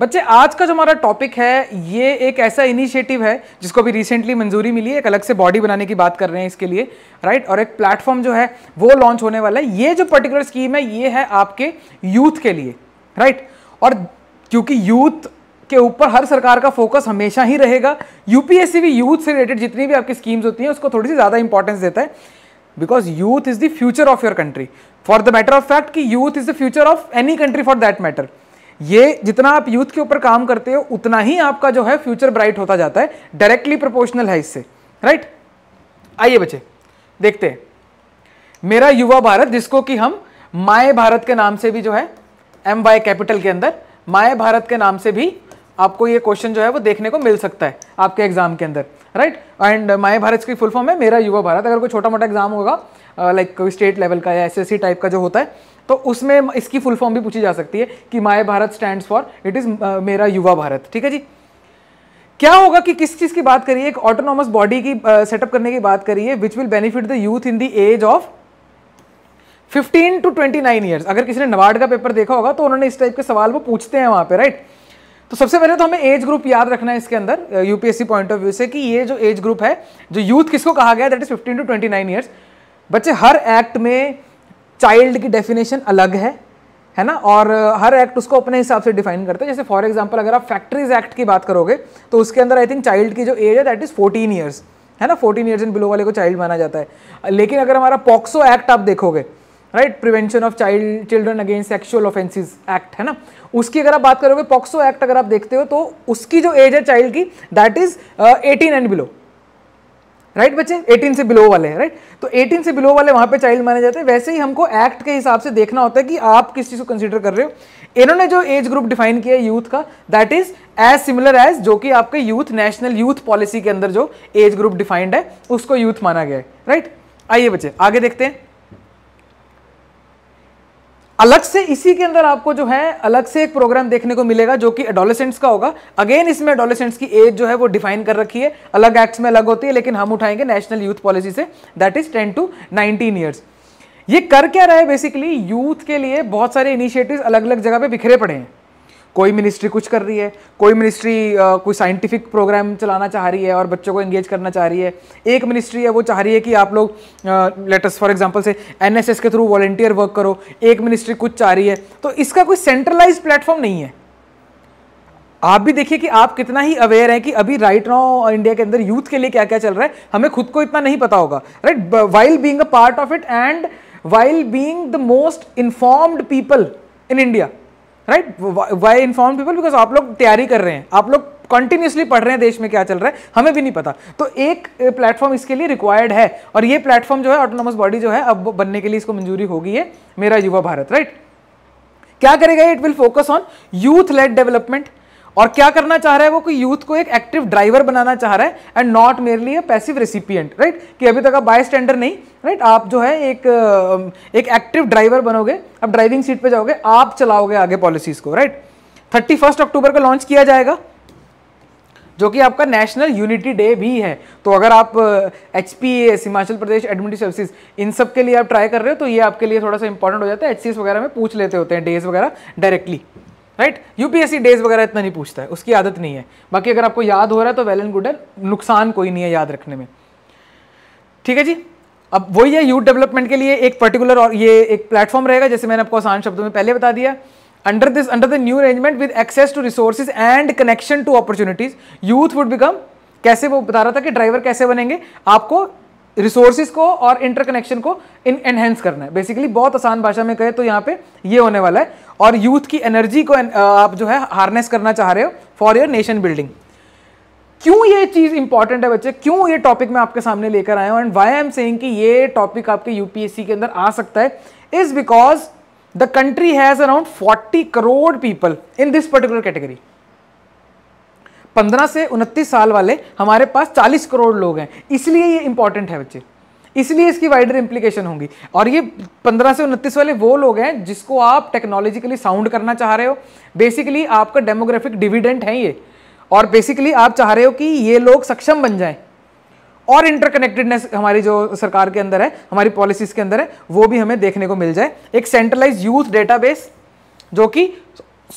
बच्चे आज का जो हमारा टॉपिक है ये एक ऐसा इनिशिएटिव है जिसको अभी रिसेंटली मंजूरी मिली है एक अलग से बॉडी बनाने की बात कर रहे हैं इसके लिए राइट और एक प्लेटफॉर्म जो है वो लॉन्च होने वाला है ये जो पर्टिकुलर स्कीम है ये है आपके यूथ के लिए राइट और क्योंकि यूथ के ऊपर हर सरकार का फोकस हमेशा ही रहेगा यूपीएससी भी यूथ से रिलेटेड जितनी भी आपकी स्कीम्स होती हैं उसको थोड़ी सी ज़्यादा इंपॉर्टेंस देता है because youth is the future of your country for the matter of fact कि youth is the future of any country for that matter ये जितना आप यूथ के ऊपर काम करते हो उतना ही आपका जो है फ्यूचर ब्राइट होता जाता है डायरेक्टली प्रोपोर्शनल है इससे राइट आइए बच्चे देखते हैं मेरा युवा भारत जिसको कि हम माए भारत के नाम से भी जो है एम वाई कैपिटल के अंदर माए भारत के नाम से भी आपको ये क्वेश्चन जो है वो देखने को मिल सकता है आपके एग्जाम के अंदर राइट एंड माए भारत की फुल फॉर्म है मेरा युवा भारत अगर कोई छोटा मोटा एग्जाम होगा लाइक कोई स्टेट लेवल का या एसएससी टाइप का जो होता है तो उसमें इसकी फुल फॉर्म भी पूछी जा सकती है कि my Bharat stand for it is मेरा युवा भारत ठीक है जी क्या होगा कि किस चीज़ की बात करिए एक ऑटोनॉमस बॉडी की सेटअप uh, करने की बात करिए which will benefit the youth in the age of 15 to 29 nine years अगर किसी ने नवाड का पेपर देखा होगा तो उन्होंने इस टाइप के सवाल वो पूछते हैं वहां पे राइट तो सबसे पहले तो हमें एज ग्रुप याद रखना है इसके अंदर यूपीएससी पॉइंट ऑफ व्यू से कि ये जो एज ग्रुप है जो यूथ किसको कहा गया that is 15 to 29 nine years बच्चे हर एक्ट में चाइल्ड की डेफिनेशन अलग है है ना और हर एक्ट उसको अपने हिसाब से डिफाइन करते हैं जैसे फॉर एग्जांपल अगर आप फैक्ट्रीज एक्ट की बात करोगे तो उसके अंदर आई थिंक चाइल्ड की जो एज है दैट इज़ फोर्टीन ईयर्स है ना फोर्टीन ईयर्स एंड बिलो वाले को चाइल्ड माना जाता है लेकिन अगर हमारा पॉक्सो एक्ट आप देखोगे right prevention of child children against sexual offences act है ना उसकी अगर आप बात करोगे पॉक्सो एक्ट अगर आप देखते हो तो उसकी जो एज है चाइल्ड की that is eighteen and below right बच्चे 18 से बिलो वाले हैं राइट तो 18 से बिलो वाले वहां पे चाइल्ड माने जाते हैं वैसे ही हमको एक्ट के हिसाब से देखना होता है कि आप किस चीज को कंसिडर कर रहे हो इन्होंने जो एज ग्रुप डिफाइन किया है यूथ का that is age similar age जो कि आपके यूथ नेशनल यूथ पॉलिसी के अंदर जो एज ग्रुप डिफाइंड है उसको यूथ माना गया है राइट आइए बच्चे आगे देखते हैं अलग से इसी के अंदर आपको जो है अलग से एक प्रोग्राम देखने को मिलेगा जो कि एडोलेसेंट्स का होगा अगेन इसमें एडोलेसेंट्स की एज जो है वो डिफाइन कर रखी है अलग एक्ट्स में अलग होती है लेकिन हम उठाएंगे नेशनल यूथ पॉलिसी से that is ten to nineteen years ये कर क्या रहा है बेसिकली यूथ के लिए बहुत सारे इनिशिएटिव्स अलग अलग जगह पे बिखरे पड़े हैं कोई मिनिस्ट्री कुछ कर रही है कोई मिनिस्ट्री कोई साइंटिफिक प्रोग्राम चलाना चाह रही है और बच्चों को एंगेज करना चाह रही है एक मिनिस्ट्री है वो चाह रही है कि आप लोग लेटेस्ट फॉर एग्जांपल से एनएसएस के थ्रू वॉलेंटियर वर्क करो एक मिनिस्ट्री कुछ चाह रही है तो इसका कोई सेंट्रलाइज प्लेटफॉर्म नहीं है आप भी देखिए कि आप कितना ही अवेयर हैं कि अभी राइट नाउ इंडिया के अंदर यूथ के लिए क्या क्या चल रहा है हमें खुद को इतना नहीं पता होगा right while being a part of it and while being the most informed people in India right why inform people because आप लोग तैयारी कर रहे हैं आप लोग कंटिन्यूसली पढ़ रहे हैं देश में क्या चल रहा है हमें भी नहीं पता तो एक प्लेटफॉर्म इसके लिए रिक्वायर्ड है और ये प्लेटफॉर्म जो है ऑटोनोमस बॉडी जो है अब बनने के लिए इसको मंजूरी होगी है मेरा युवा भारत राइट क्या करेगा it will focus on youth led development और क्या करना चाह रहा है वो कि यूथ को एक एक्टिव ड्राइवर बनाना चाह रहा है and not merely a passive recipient right कि अभी तक आप बाय स्टैंडर नहीं राइट right? आप जो है एक एक एक्टिव ड्राइवर बनोगे आप ड्राइविंग सीट पे जाओगे आप चलाओगे आगे पॉलिसीज को राइट थर्टी फर्स्ट अक्टूबर को लॉन्च किया जाएगा जो कि आपका नेशनल यूनिटी डे भी है तो अगर आप H P S Himachal Pradesh administrative services इन सब के लिए आप ट्राई कर रहे हो तो ये आपके लिए थोड़ा सा इंपॉर्टेंट हो जाता है एच वगैरह में पूछ लेते होते हैं डेज वगैरह डायरेक्टली राइट यूपीएससी डेज वगैरह इतना नहीं पूछता है उसकी आदत नहीं है बाकी अगर आपको याद हो रहा है तो वेल एंड गुड है नुकसान कोई नहीं है याद रखने में ठीक है जी अब वही है यूथ डेवलपमेंट के लिए एक पर्टिकुलर और ये एक प्लेटफॉर्म रहेगा जैसे मैंने आपको आसान शब्दों में पहले बता दिया under this under the new arrangement with access to resources and connection to opportunities youth would become कैसे वो बता रहा था कि ड्राइवर कैसे बनेंगे आपको रिसोर्सेज को और इंटरकनेक्शन को इन एनहेंस करना है बेसिकली बहुत आसान भाषा में कहें तो यहाँ पे ये होने वाला है और यूथ की एनर्जी को uh, आप जो है हार्नेस करना चाह रहे हो फॉर योर नेशन बिल्डिंग क्यों ये चीज़ इंपॉर्टेंट है बच्चे क्यों ये टॉपिक मैं आपके सामने लेकर आया हूँ and why I am saying कि ये टॉपिक आपके यूपीएससी के अंदर आ सकता है is because the country has around forty crore people in this particular category पंद्रह से उनतीस साल वाले हमारे पास चालीस करोड़ लोग हैं इसलिए ये इंपॉर्टेंट है बच्चे इसलिए इसकी वाइडर इम्प्लीकेशन होंगी और ये पंद्रह से उनतीस वाले वो लोग हैं जिसको आप टेक्नोलॉजिकली साउंड करना चाह रहे हो बेसिकली आपका डेमोग्राफिक डिविडेंट है ये और बेसिकली आप चाह रहे हो कि ये लोग सक्षम बन जाएं और इंटरकनेक्टेडनेस हमारी जो सरकार के अंदर है हमारी पॉलिसीज के अंदर है वो भी हमें देखने को मिल जाए एक सेंट्रलाइज यूथ डेटाबेस जो कि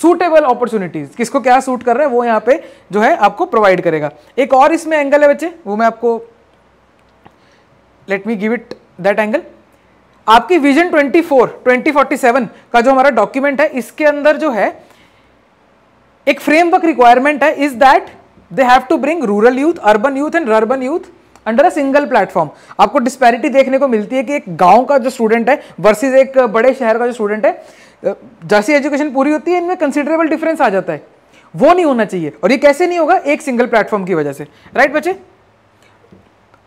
सूटेबल अपॉर्चुनिटीज किसको क्या सूट कर रहा है वो यहाँ पे जो है आपको प्रोवाइड करेगा एक और इसमें एंगल है बच्चे वो मैं आपको let me give it that angle आपकी विजन 24 2047 का जो हमारा डॉक्यूमेंट है इसके अंदर जो है एक फ्रेमवर्क रिक्वायरमेंट है is that they have to bring rural youth urban youth and urban youth under a single platform आपको डिस्पैरिटी देखने को मिलती है कि एक गांव का जो स्टूडेंट है वर्सेज एक बड़े शहर का जो स्टूडेंट है जैसी एजुकेशन पूरी होती है इनमें कंसिडरेबल डिफरेंस आ जाता है वो नहीं होना चाहिए और ये कैसे नहीं होगा एक सिंगल प्लेटफॉर्म की वजह से राइट बच्चे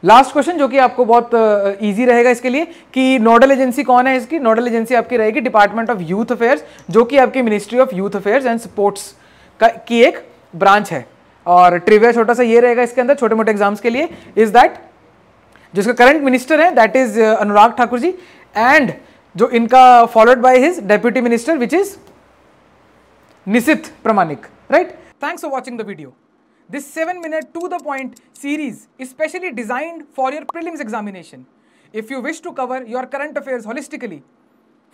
लास्ट क्वेश्चन जो कि आपको बहुत इजी रहेगा इसके लिए कि नोडल एजेंसी कौन है इसकी नोडल एजेंसी आपकी रहेगी डिपार्टमेंट ऑफ यूथ अफेयर्स जो कि आपकी ministry of youth affairs and sports का की एक ब्रांच है और ट्रिविया छोटा सा ये रहेगा इसके अंदर छोटे मोटे एग्जाम्स के लिए इज दैट जिसका करंट मिनिस्टर है that is Anurag Thakur ji and जो इनका followed by his deputy minister which is Nisith Pramanik right thanks for watching the video this seven minute to the point series specially designed for your prelims examination if you wish to cover your current affairs holistically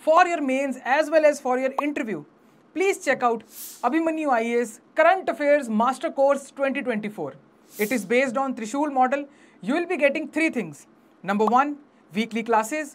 for your mains as well as for your interview please check out Abhimanyu I S current affair master course twenty twenty four it is based on Trishul model you will be getting three things number one weekly classes